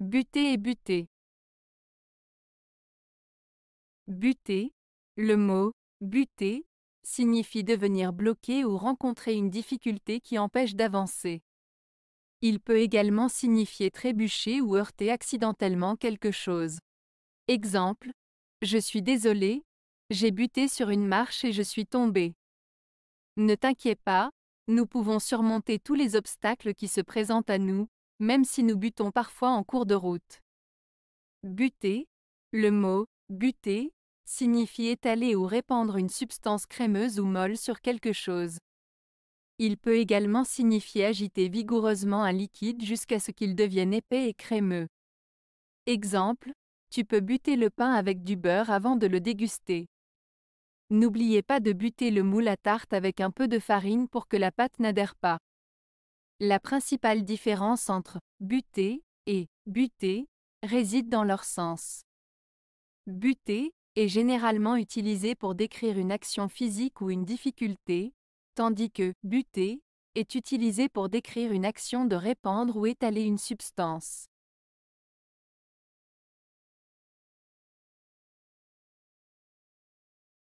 Buter et buter. Buter, le mot buter signifie devenir bloqué ou rencontrer une difficulté qui empêche d'avancer. Il peut également signifier trébucher ou heurter accidentellement quelque chose. Exemple, je suis désolé, j'ai buté sur une marche et je suis tombé. Ne t'inquiète pas, nous pouvons surmonter tous les obstacles qui se présentent à nous, même si nous butons parfois en cours de route. Buter, le mot buter signifie étaler ou répandre une substance crémeuse ou molle sur quelque chose. Il peut également signifier agiter vigoureusement un liquide jusqu'à ce qu'il devienne épais et crémeux. Exemple, tu peux buter le pain avec du beurre avant de le déguster. N'oubliez pas de buter le moule à tarte avec un peu de farine pour que la pâte n'adhère pas. La principale différence entre buter et buter réside dans leur sens. Buter est généralement utilisé pour décrire une action physique ou une difficulté, tandis que buter est utilisé pour décrire une action de répandre ou étaler une substance.